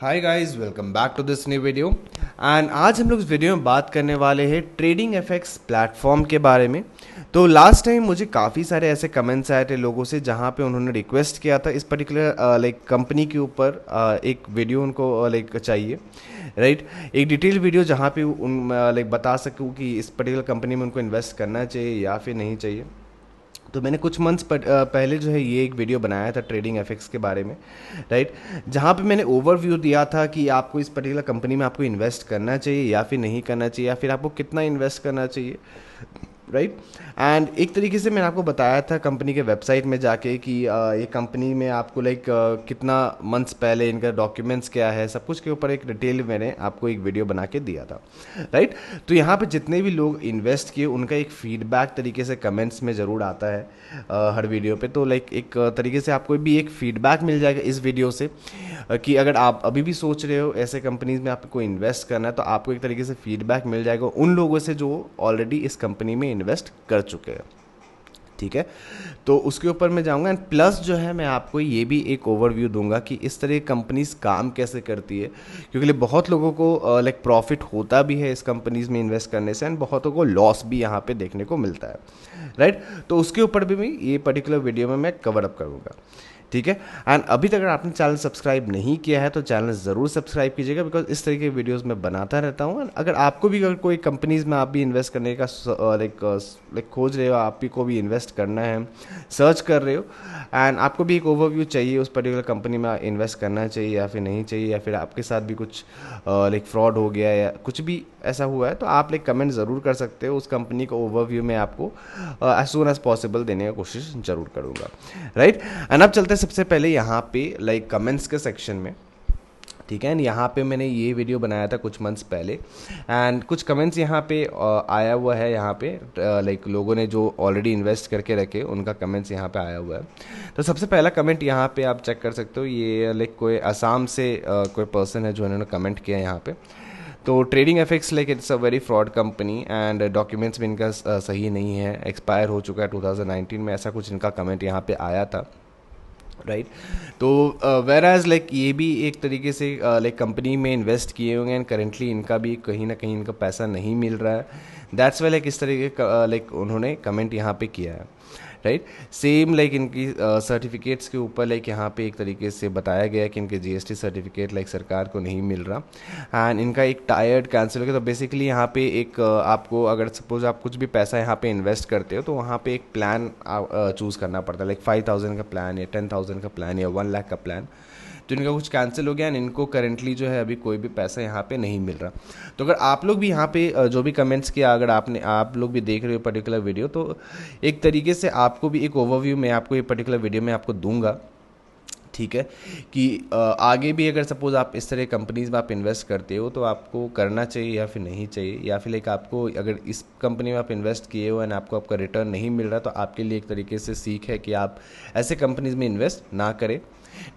Hi guys welcome back to this new video and आज हम लोग इस वीडियो में बात करने वाले हैं ट्रेडिंग एफेक्ट्स प्लेटफॉर्म के बारे में तो लास्ट टाइम मुझे काफ़ी सारे ऐसे कमेंट्स आए थे लोगों से जहाँ पे उन्होंने रिक्वेस्ट किया था इस पर्टिकुलर लाइक कंपनी के ऊपर एक वीडियो उनको लाइक चाहिए राइट right? एक डिटेल वीडियो जहाँ पे उन लाइक बता सकूँ कि इस पर्टिकुलर कंपनी में उनको इन्वेस्ट करना चाहिए या फिर नहीं चाहिए तो मैंने कुछ मंथ्स पहले जो है ये एक वीडियो बनाया था ट्रेडिंग एफेक्ट्स के बारे में राइट जहाँ पे मैंने ओवरव्यू दिया था कि आपको इस पर्टिकुलर कंपनी में आपको इन्वेस्ट करना चाहिए या फिर नहीं करना चाहिए या फिर आपको कितना इन्वेस्ट करना चाहिए राइट एंड एक तरीके से मैंने आपको बताया था कंपनी के वेबसाइट में जाके कि ये कंपनी में आपको लाइक कितना मंथ्स पहले इनका डॉक्यूमेंट्स क्या है सब कुछ के ऊपर एक डिटेल मैंने आपको एक वीडियो बना के दिया था राइट तो यहाँ पे जितने भी लोग इन्वेस्ट किए उनका एक फीडबैक तरीके से कमेंट्स में ज़रूर आता है हर वीडियो पर तो लाइक एक तरीके से आपको भी एक फीडबैक मिल जाएगा इस वीडियो से कि अगर आप अभी भी सोच रहे हो ऐसे कंपनीज में आपको इन्वेस्ट करना है तो आपको एक तरीके से फीडबैक मिल जाएगा उन लोगों से जो ऑलरेडी इस कंपनी में इन्वेस्ट कर चुके हैं ठीक है तो उसके ऊपर मैं जाऊंगा एंड प्लस जो है मैं आपको ये भी एक ओवरव्यू दूंगा कि इस तरह कंपनीज काम कैसे करती है क्योंकि बहुत लोगों को लाइक प्रॉफिट होता भी है इस कंपनीज में इन्वेस्ट करने से एंड बहुतों को लॉस भी यहाँ पे देखने को मिलता है राइट तो उसके ऊपर भी भी ये पर्टिकुलर वीडियो में मैं कवर अप करूँगा ठीक है एंड अभी तक आपने चैनल सब्सक्राइब नहीं किया है तो चैनल ज़रूर सब्सक्राइब कीजिएगा बिकॉज इस तरीके की वीडियोज़ मैं बनाता रहता हूँ एंड अगर आपको भी अगर कोई कंपनीज़ में आप भी इन्वेस्ट करने का लाइक लाइक खोज रहे हो आप भी को भी इन्वेस्ट करना है सर्च कर रहे हो एंड आपको भी एक ओवरव्यू चाहिए उस पर्टिकुलर कंपनी में इन्वेस्ट करना चाहिए या फिर नहीं चाहिए या फिर आपके साथ भी कुछ लाइक फ्रॉड हो गया या कुछ भी ऐसा हुआ है तो आप एक कमेंट ज़रूर कर सकते हो उस कंपनी को ओवरव्यू में आपको एज सुन एज पॉसिबल देने का कोशिश ज़रूर करूँगा राइट एंड अब चलते हैं सबसे पहले यहाँ पे लाइक like, कमेंट्स के सेक्शन में ठीक है एंड यहाँ पे मैंने ये वीडियो बनाया था कुछ मंथ्स पहले एंड कुछ कमेंट्स यहाँ पे आया हुआ है यहाँ पे लाइक लोगों ने जो ऑलरेडी इन्वेस्ट करके रखे उनका कमेंट्स यहाँ पे आया हुआ है तो सबसे पहला कमेंट यहाँ पे आप चेक कर सकते हो ये लाइक कोई आसाम से कोई पर्सन है जो इन्होंने कमेंट किया है यहाँ पे तो trading effects like it's a very fraud company and documents भी इनका सही नहीं है एक्सपायर हो चुका है 2019 में ऐसा कुछ इनका कमेंट यहाँ पे आया था राइट तो वेर एज लाइक ये भी एक तरीके से लाइक uh, कंपनी like, में इन्वेस्ट किए होंगे एंड करेंटली इनका भी कहीं ना कहीं इनका पैसा नहीं मिल रहा है दैट्स वे लाइक इस तरीके का लाइक उन्होंने कमेंट यहाँ पे किया है राइट सेम लाइक इनकी सर्टिफिकेट्स uh, के ऊपर लाइक यहाँ पे एक तरीके से बताया गया कि इनके जीएसटी सर्टिफिकेट लाइक सरकार को नहीं मिल रहा एंड इनका एक टायर्ड कैंसिल हो गया तो बेसिकली यहाँ पे एक uh, आपको अगर सपोज आप कुछ भी पैसा यहाँ पे इन्वेस्ट करते हो तो वहाँ पे एक प्लान चूज़ uh, करना पड़ता है लाइक फाइव थाउजेंड का प्लान या टेन थाउजेंड का प्लान या वन लाख का प्लान तो इनका कुछ कैंसिल हो गया एंड इनको करेंटली जो है अभी कोई भी पैसा यहाँ पे नहीं मिल रहा तो अगर आप लोग भी यहाँ पे जो भी कमेंट्स किया अगर आपने आप लोग भी देख रहे हो पर्टिकुलर वीडियो तो एक तरीके से आपको भी एक ओवरव्यू मैं आपको ये पर्टिकुलर वीडियो में आपको दूंगा ठीक है कि आगे भी अगर सपोज़ आप इस तरह कंपनीज़ में आप इन्वेस्ट करते हो तो आपको करना चाहिए या फिर नहीं चाहिए या फिर लाइक आपको अगर इस कंपनी में आप इन्वेस्ट किए हो एंड आपको आपका रिटर्न नहीं मिल रहा तो आपके लिए एक तरीके से सीख है कि आप ऐसे कंपनीज़ में इन्वेस्ट ना करें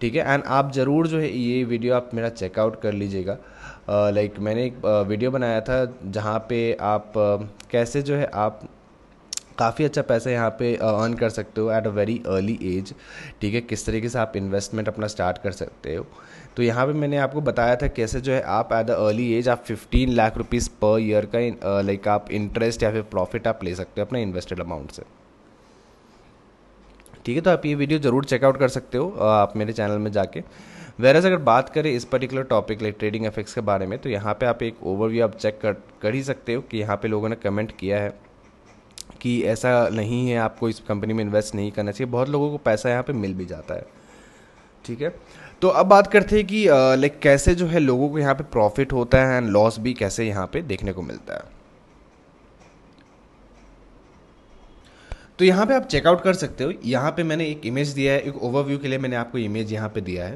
ठीक है एंड आप ज़रूर जो है ये वीडियो आप मेरा चेकआउट कर लीजिएगा लाइक uh, मैंने एक वीडियो बनाया था जहाँ पे आप कैसे जो है आप काफ़ी अच्छा पैसा यहाँ पे अर्न कर सकते हो at a very early age ठीक है किस तरीके से आप इन्वेस्टमेंट अपना स्टार्ट कर सकते हो तो यहाँ पे मैंने आपको बताया था कैसे जो है आप एट द अर्ली एज आप 15 लाख रुपीस पर ईयर का लाइक आप इंटरेस्ट या फिर प्रॉफिट आप ले सकते हो अपने इन्वेस्टेड अमाउंट से ठीक है तो आप ये वीडियो ज़रूर चेकआउट कर सकते हो आप मेरे चैनल में जाके वेरस अगर बात करें इस particular topic like trading effects के बारे में तो यहाँ पे आप एक ओवरव्यू आप चेक कर कर ही सकते हो कि यहाँ पे लोगों ने कमेंट किया है कि ऐसा नहीं है आपको इस कंपनी में इन्वेस्ट नहीं करना चाहिए बहुत लोगों को पैसा यहाँ पे मिल भी जाता है ठीक है तो अब बात करते हैं कि लाइक कैसे जो है लोगों को यहाँ पे प्रॉफिट होता है एंड लॉस भी कैसे यहाँ पे देखने को मिलता है तो यहाँ पे आप चेकआउट कर सकते हो यहाँ पे मैंने एक इमेज दिया है एक ओवरव्यू के लिए मैंने आपको इमेज यहाँ पे दिया है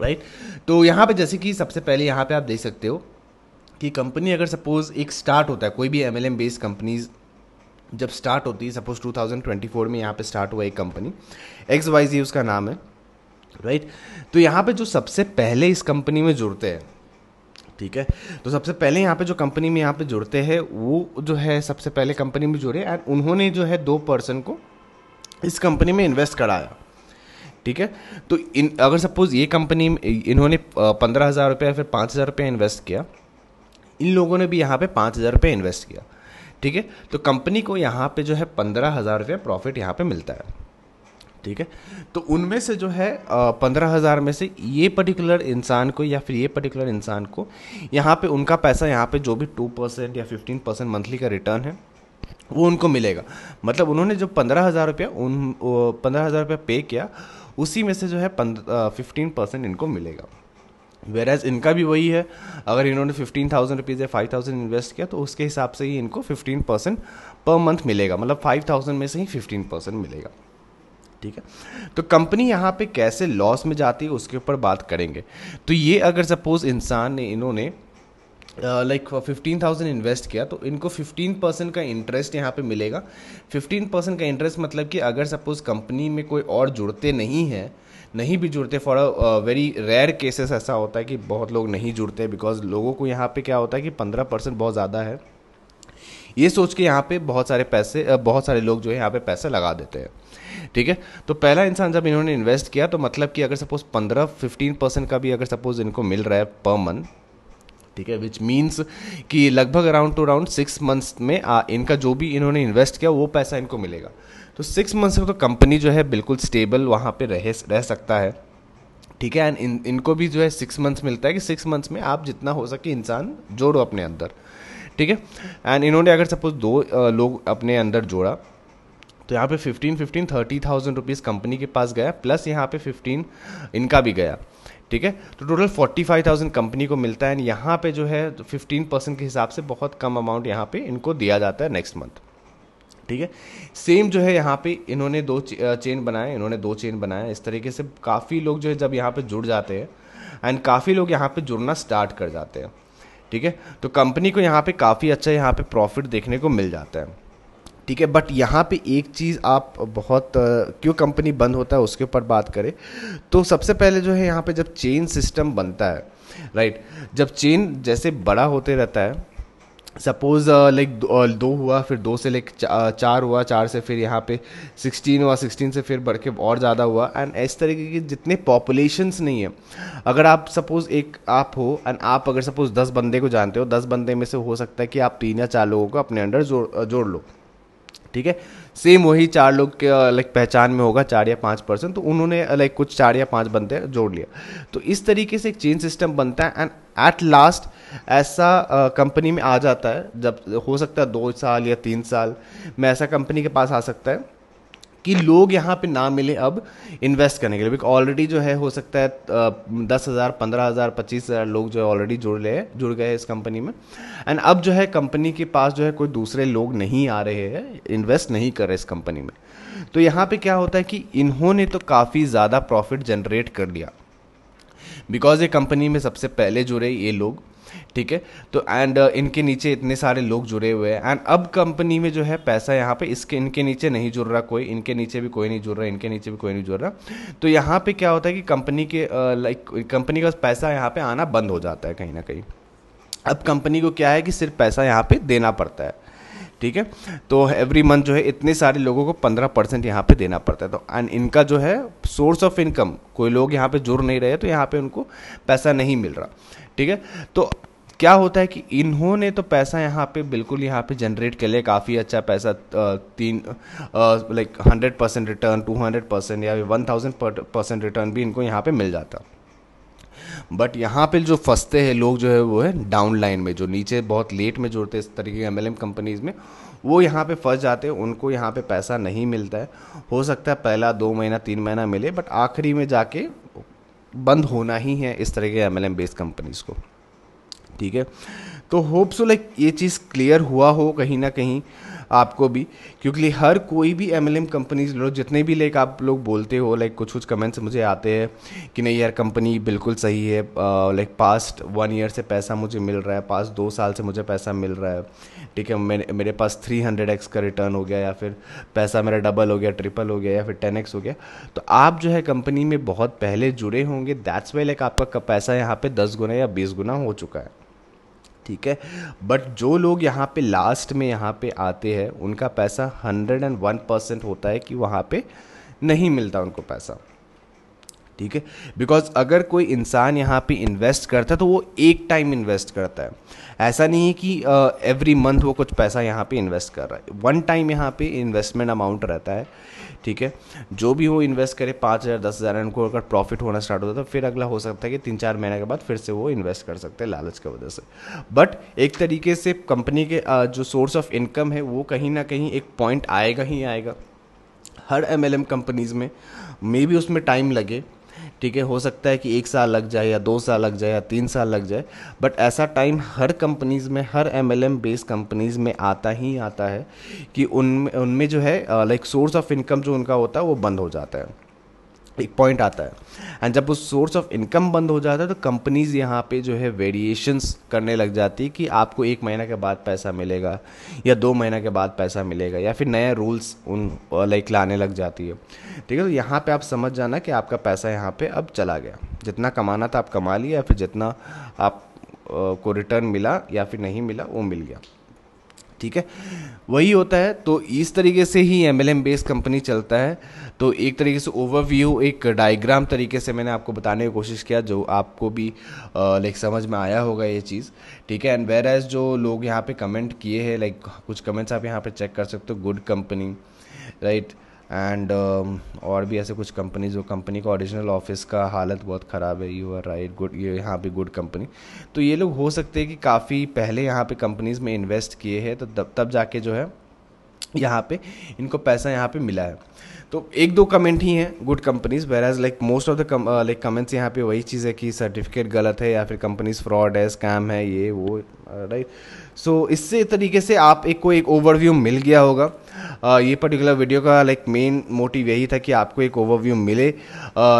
राइट तो यहाँ पे जैसे कि सबसे पहले यहाँ पे आप देख सकते हो कि कंपनी अगर सपोज एक स्टार्ट होता है कोई भी M L M based companies जब स्टार्ट होती है सपोज 2024 में यहाँ पे स्टार्ट हुआ एक कंपनी एक्स वाई जी उसका नाम है राइट right? तो यहाँ पे जो सबसे पहले इस कंपनी में जुड़ते हैं ठीक है तो सबसे पहले यहाँ पे जो कंपनी में यहाँ पे जुड़ते हैं वो जो है सबसे पहले कंपनी में जुड़े एंड उन्होंने जो है दो पर्सन को इस कंपनी में इन्वेस्ट कराया ठीक है तो इन अगर सपोज़ ये कंपनी इन्होंने पंद्रह हज़ार रुपये या फिर पाँच हज़ार रुपये इन्वेस्ट किया इन लोगों ने भी यहाँ पे पाँच हज़ार रुपये इन्वेस्ट किया ठीक है तो कंपनी को यहाँ पे जो है पंद्रह हज़ार रुपये प्रॉफिट यहाँ पे मिलता है ठीक है तो उनमें से जो है पंद्रह हज़ार में से ये पर्टिकुलर इंसान को या फिर ये पर्टिकुलर इंसान को यहाँ पे उनका पैसा यहाँ पे जो भी टू परसेंट या फिफ्टीन परसेंट मंथली का रिटर्न है वो उनको मिलेगा मतलब उन्होंने जो पंद्रह हज़ार रुपया उन पंद्रह हज़ार रुपया पे किया उसी में से जो है फिफ्टीन परसेंट इनको मिलेगा वेर एज इनका भी वही है अगर इन्होंने फिफ्टीन थाउजेंड रुपीज़ या फाइव थाउजेंड इन्वेस्ट किया तो उसके हिसाब से ही इनको फिफ्टीन परसेंट पर मंथ मिलेगा मतलब फाइव थाउजेंड में से ही फिफ्टीन परसेंट मिलेगा ठीक है तो कंपनी यहाँ पे कैसे लॉस में जाती है उसके ऊपर बात करेंगे तो ये अगर सपोज़ इंसान ने इन्होंने लाइक फिफ्टीन थाउजेंड इन्वेस्ट किया तो इनको फिफ्टीन परसेंट का इंटरेस्ट यहाँ पे मिलेगा फिफ्टीन परसेंट का इंटरेस्ट मतलब कि अगर सपोज़ कंपनी में कोई और जुड़ते नहीं है नहीं भी जुड़ते for a very rare cases ऐसा होता है कि बहुत लोग नहीं जुड़ते बिकॉज लोगों को यहाँ पे क्या होता है कि पंद्रह परसेंट बहुत ज़्यादा है ये सोच के यहाँ पे बहुत सारे पैसे बहुत सारे लोग जो है यहाँ पे पैसे लगा देते हैं ठीक है तो पहला इंसान जब इन्होंने इन्वेस्ट किया तो मतलब कि अगर सपोज पंद्रह फिफ्टीन परसेंट का भी अगर सपोज इनको मिल रहा है पर मंथ ठीक है विच मीन्स कि लगभग around two around six months में आ, इनका जो भी इन्होंने इन्वेस्ट किया वो पैसा इनको मिलेगा तो सिक्स मंथ्स में तो कंपनी जो है बिल्कुल स्टेबल वहाँ पर रह रह सकता है ठीक है एंड इन इनको भी जो है सिक्स मंथ्स मिलता है कि सिक्स मंथ्स में आप जितना हो सके इंसान जोड़ो अपने अंदर ठीक है एंड इन्होंने अगर सपोज दो लोग अपने अंदर जोड़ा तो यहाँ पे fifteen fifteen thirty thousand rupees company के पास गया प्लस यहाँ पे फिफ्टीन इनका भी गया ठीक है तो total forty five thousand company को मिलता है एंड यहाँ पे जो है फिफ्टीन तो परसेंट के हिसाब से बहुत कम अमाउंट यहाँ पे इनको दिया जाता है नेक्स्ट मंथ ठीक है सेम जो है यहाँ पे इन्होंने दो चेन बनाए इन्होंने दो चेन बनाए इस तरीके से काफ़ी लोग जो है जब यहाँ पे जुड़ जाते हैं एंड काफ़ी लोग यहाँ पे जुड़ना स्टार्ट कर जाते हैं ठीक है तो कंपनी को यहाँ पे काफ़ी अच्छा यहाँ पे प्रॉफिट देखने को मिल जाता है ठीक है बट यहाँ पे एक चीज़ आप बहुत क्यों कंपनी बंद होता है उसके ऊपर बात करें तो सबसे पहले जो है यहाँ पे जब चेन सिस्टम बनता है राइट जब चेन जैसे बड़ा होते रहता है सपोज़ लाइक दो हुआ फिर दो से लाइक चार हुआ चार से फिर यहाँ पे सिक्सटीन हुआ सिक्सटीन से फिर बढ़ के और ज़्यादा हुआ एंड इस तरीके के जितने पॉपुलेशंस नहीं है अगर आप सपोज़ एक आप हो एंड आप अगर सपोज़ दस बंदे को जानते हो दस बंदे में से हो सकता है कि आप तीन या चार लोगों को अपने अंडर जोड़ जोड़ लो ठीक है सेम वही चार लोग के लाइक पहचान में होगा चार या पाँच पर्सन तो उन्होंने लाइक कुछ चार या पाँच बंदे जोड़ लिया तो इस तरीके से एक चेन सिस्टम बनता है एंड एट लास्ट ऐसा कंपनी में आ जाता है जब हो सकता है दो साल या तीन साल में ऐसा कंपनी के पास आ सकता है कि लोग यहाँ पे ना मिले अब इन्वेस्ट करने के लिए बिक ऑलरेडी जो है हो सकता है दस हज़ार पंद्रह हज़ार पच्चीस हज़ार लोग जो है ऑलरेडी जुड़ रहे जुड़ गए इस कंपनी में एंड अब जो है कंपनी के पास जो है कोई दूसरे लोग नहीं आ रहे हैं इन्वेस्ट नहीं कर रहे इस कंपनी में तो यहाँ पे क्या होता है कि इन्होंने तो काफ़ी ज़्यादा प्रॉफिट जनरेट कर लिया बिकॉज ये कंपनी में सबसे पहले जुड़े ये लोग ठीक है तो एंड uh, इनके नीचे इतने सारे लोग जुड़े हुए हैं एंड अब कंपनी में जो है पैसा यहाँ पे इसके इनके नीचे नहीं जुड़ रहा कोई इनके नीचे भी कोई नहीं जुड़ रहा इनके नीचे भी कोई नहीं जुड़ रहा तो यहाँ पे क्या होता है कि कंपनी के लाइक uh, कंपनी का पैसा यहाँ पे आना बंद हो जाता है कहीं ना कहीं अब कंपनी को क्या है कि सिर्फ पैसा यहाँ पे देना पड़ता है ठीक है तो एवरी मंथ जो है इतने सारे लोगों को पंद्रह परसेंट यहाँ पे देना पड़ता है तो एंड इनका जो है सोर्स ऑफ इनकम कोई लोग यहाँ पे जुड़ नहीं रहे तो यहाँ पे उनको पैसा नहीं मिल रहा ठीक है तो क्या होता है कि इन्होंने तो पैसा यहाँ पे बिल्कुल यहाँ पे जनरेट कर लिया काफ़ी अच्छा पैसा तीन like hundred percent return two hundred percent या वन थाउजेंड परसेंट रिटर्न भी इनको यहाँ पे मिल जाता बट यहाँ पे जो फंसते हैं लोग जो है वो है डाउन लाइन में जो नीचे बहुत लेट में जुड़ते इस तरीके के एम कंपनीज़ में वो यहाँ पे फंस जाते हैं उनको यहाँ पे पैसा नहीं मिलता है हो सकता है पहला दो महीना तीन महीना मिले बट आखिरी में जाके बंद होना ही है इस तरह के M L M based companies को ठीक है तो होप सो लाइक ये चीज़ क्लियर हुआ हो कहीं ना कहीं आपको भी क्योंकि हर कोई भी एम एल एम कंपनीज लो जितने भी लाइक आप लोग बोलते हो लाइक कुछ कुछ कमेंट्स मुझे आते हैं कि नहीं यार कंपनी बिल्कुल सही है लाइक पास्ट वन ईयर से पैसा मुझे मिल रहा है पास्ट दो साल से मुझे पैसा मिल रहा है ठीक है मेरे मेरे पास थ्री हंड्रेड एक्स का रिटर्न हो गया या फिर पैसा मेरा डबल हो गया ट्रिपल हो गया या फिर टेन एक्स हो गया तो आप जो है कंपनी में बहुत पहले जुड़े होंगे दैट्स वाई लाइक आपका पैसा यहाँ पे दस गुना या बीस गुना हो चुका है ठीक है बट जो लोग यहाँ पे लास्ट में यहाँ पे आते हैं उनका पैसा हंड्रेड एंड वन परसेंट होता है कि वहाँ पे नहीं मिलता उनको पैसा ठीक है बिकॉज अगर कोई इंसान यहाँ पे इन्वेस्ट करता है तो वो एक टाइम इन्वेस्ट करता है ऐसा नहीं है कि एवरी मंथ वो कुछ पैसा यहाँ पे इन्वेस्ट कर रहा है वन टाइम यहाँ पे इन्वेस्टमेंट अमाउंट रहता है ठीक है जो भी वो इन्वेस्ट करे पाँच हज़ार दस हज़ार उनको अगर प्रॉफिट होना स्टार्ट होता है तो फिर अगला हो सकता है कि तीन चार महीने के बाद फिर से वो इन्वेस्ट कर सकते हैं लालच की वजह से बट एक तरीके से कंपनी के जो सोर्स ऑफ इनकम है वो कहीं ना कहीं एक पॉइंट आएगा ही आएगा हर एम कंपनीज़ में मे भी उसमें टाइम लगे ठीक है हो सकता है कि एक साल लग जाए या दो साल लग जाए या तीन साल लग जाए बट ऐसा टाइम हर कंपनीज़ में हर M L M based companies में आता ही आता है कि उनमें उनमें जो है लाइक सोर्स ऑफ इनकम जो उनका होता है वो बंद हो जाता है एक पॉइंट आता है एंड जब उस सोर्स ऑफ इनकम बंद हो जाता है तो कंपनीज़ यहाँ पे जो है वेरिएशंस करने लग जाती है कि आपको एक महीना के बाद पैसा मिलेगा या दो महीना के बाद पैसा मिलेगा या फिर नए रूल्स उन लाइक लाने लग जाती है ठीक है तो यहाँ पे आप समझ जाना कि आपका पैसा यहाँ पे अब चला गया जितना कमाना था आप कमा लिया या फिर जितना आप को रिटर्न मिला या फिर नहीं मिला वो मिल गया ठीक है वही होता है तो इस तरीके से ही M L M based company चलता है तो एक तरीके से ओवरव्यू एक डायग्राम तरीके से मैंने आपको बताने की कोशिश किया जो आपको भी लाइक समझ में आया होगा ये चीज़ ठीक है एंड वेर एज जो लोग यहाँ पे कमेंट किए हैं लाइक कुछ कमेंट्स आप यहाँ पे चेक कर सकते हो good company right right? And um, और भी ऐसे कुछ कंपनीज जो कंपनी का ओरिजिनल ऑफिस का हालत बहुत ख़राब है यू आर राइट गुड ये यहाँ पे गुड कंपनी तो ये लोग हो सकते हैं कि काफ़ी पहले यहाँ पे कंपनीज़ में इन्वेस्ट किए हैं तो तब तब जाके जो है यहाँ पे इनको पैसा यहाँ पे मिला है तो एक दो कमेंट ही हैं good companies whereas like most of the like comments यहाँ पे वही चीज़ है कि सर्टिफिकेट गलत है या फिर कंपनीज फ्रॉड है स्कैम है ये वो राइट uh, सो so, इससे तरीके से आप एक को एक ओवरव्यू मिल गया होगा ये पर्टिकुलर वीडियो का लाइक मेन मोटिव यही था कि आपको एक ओवरव्यू मिले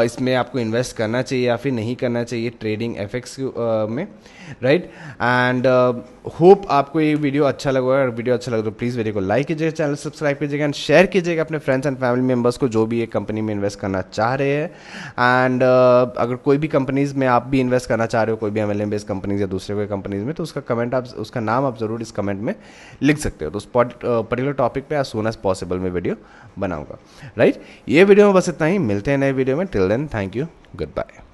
इसमें आपको इन्वेस्ट करना चाहिए या फिर नहीं करना चाहिए ट्रेडिंग एफेक्ट्स में राइट एंड होप आपको ये वीडियो अच्छा लगा और वीडियो अच्छा लगा तो प्लीज़ वीडियो को लाइक कीजिएगा चैनल सब्सक्राइब कीजिएगा एंड शेयर कीजिएगा अपने फ्रेंड्स एंड फैमिली मेम्बर्स को जो भी ये कंपनी में इन्वेस्ट करना चाह रहे हैं एंड uh, अगर कोई भी कंपनीज़ में आप भी इन्वेस्ट करना चाह रहे हो कोई भी एम बेस्ड कंपनीज या दूसरे कोई कंपनीज में तो उसका कमेंट आप उसका नाम आप ज़रूर इस कमेंट में लिख सकते हो तो उस पर्टिकुलर टॉपिक पर आप सोना एज पॉसिबल मैं वीडियो बनाऊंगा राइट ये वीडियो में बस इतना ही मिलते हैं नए वीडियो में till then thank you good bye